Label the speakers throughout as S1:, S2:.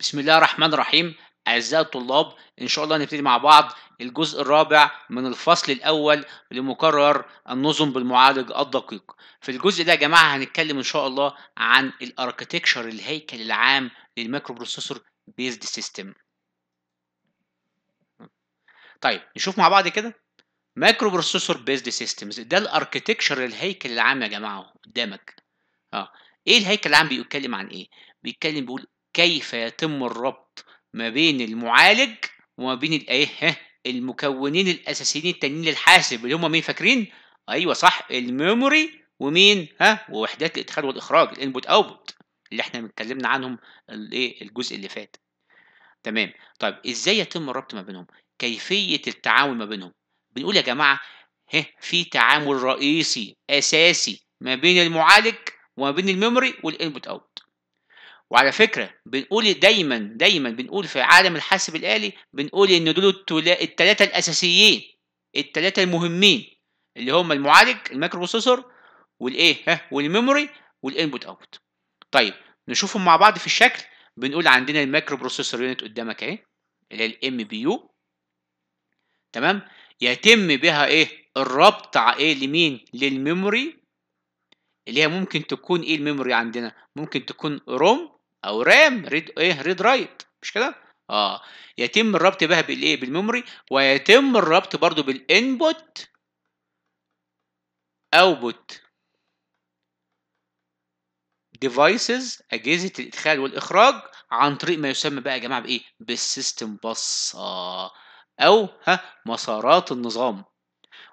S1: بسم الله الرحمن الرحيم أعزائي الطلاب إن شاء الله نبتدي مع بعض الجزء الرابع من الفصل الأول لمقرر النظم بالمعالج الدقيق في الجزء ده يا جماعة هنتكلم إن شاء الله عن الأركتكشر الهيكل العام للمايكرو بروسيسور بيزد سيستم طيب نشوف مع بعض كده مايكرو بروسيسور بيزد سيستمز ده الاركتكشر الهيكل العام يا جماعه قدامك اه ايه الهيكل العام بيتكلم عن ايه بيتكلم بيقول كيف يتم الربط ما بين المعالج وما بين الايه المكونين الاساسيين التانيين للحاسب اللي هم مين فاكرين ايوه صح الميموري ومين ها ووحدات الادخال والاخراج الانبوت اوتبوت اللي احنا اتكلمنا عنهم الايه الجزء اللي فات تمام طيب ازاي يتم الربط ما بينهم كيفيه التعامل ما بينهم بنقول يا جماعه ها في تعامل رئيسي اساسي ما بين المعالج وما بين الميموري والانبوت اوت وعلى فكرة بنقول دايما دايما بنقول في عالم الحاسب الآلي بنقول إن دول التلاتة الأساسيين التلاتة المهمين اللي هم المعالج المايكرو بروسيسور والإيه ها والميموري والإنبوت اوت طيب نشوفهم مع بعض في الشكل بنقول عندنا المايكرو بروسيسور يونت قدامك أهي اللي هي الام بي يو تمام يتم بها إيه الربط إيه لمين للميموري اللي هي ممكن تكون ايه الميموري عندنا ممكن تكون روم او رام ريد ايه ريد رايت مش كده اه يتم الربط بها بالايه بالميموري ويتم الربط برضو بالانبوت اوتبوت ديفايسز اجهزه الادخال والاخراج عن طريق ما يسمى بقى يا جماعه بايه بالسيستم باص آه او ها مسارات النظام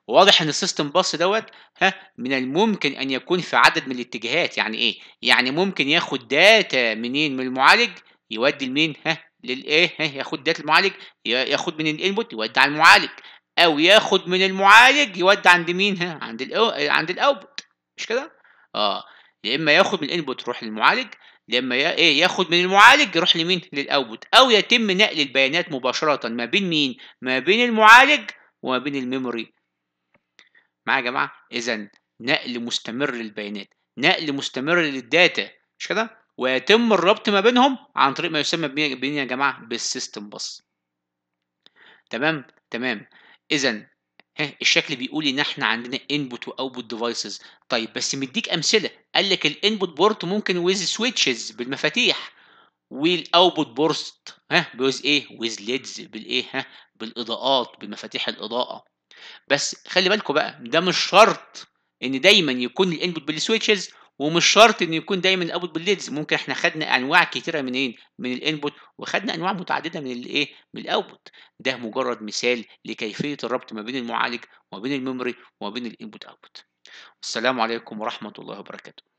S1: واضح ان السيستم باص دوت ها من الممكن ان يكون في عدد من الاتجاهات يعني ايه يعني ممكن ياخد داتا منين من المعالج يودي لمين ها للايه ها ياخد داتا المعالج ياخد من الانبوت يودي على المعالج او ياخد من المعالج يودي عند مين ها عند الأو... عند الاوتبوت مش كده اه يا اما ياخد من الانبوت يروح للمعالج لما ايه ياخد من المعالج يروح لمين للاوتبوت او يتم نقل البيانات مباشره ما بين مين ما بين المعالج وما بين الميموري معايا يا جماعه اذا نقل مستمر للبيانات نقل مستمر للداتا مش كده ويتم الربط ما بينهم عن طريق ما يسمى بين يا جماعه بالسيستم بس تمام تمام اذا ها الشكل بيقول ان احنا عندنا انبوت واوتبوت ديفايسز طيب بس مديك امثله قال لك الانبوت بورت ممكن ويز سويتشز بالمفاتيح والاوتبوت بورت ها بيوز ايه ويز ليدز بالايه ها بالاضاءات بمفاتيح الاضاءه بس خلي بالكم بقى ده مش شرط ان دايما يكون الانبوت بالسويتشز ومش شرط ان يكون دايما الاوتبوت بالليدز ممكن احنا خدنا انواع كتيره منين من الانبوت وخدنا انواع متعدده من الايه من الاوتبوت ده مجرد مثال لكيفيه الربط ما بين المعالج وما بين الميموري وما بين الانبوت اوتبوت والسلام عليكم ورحمه الله وبركاته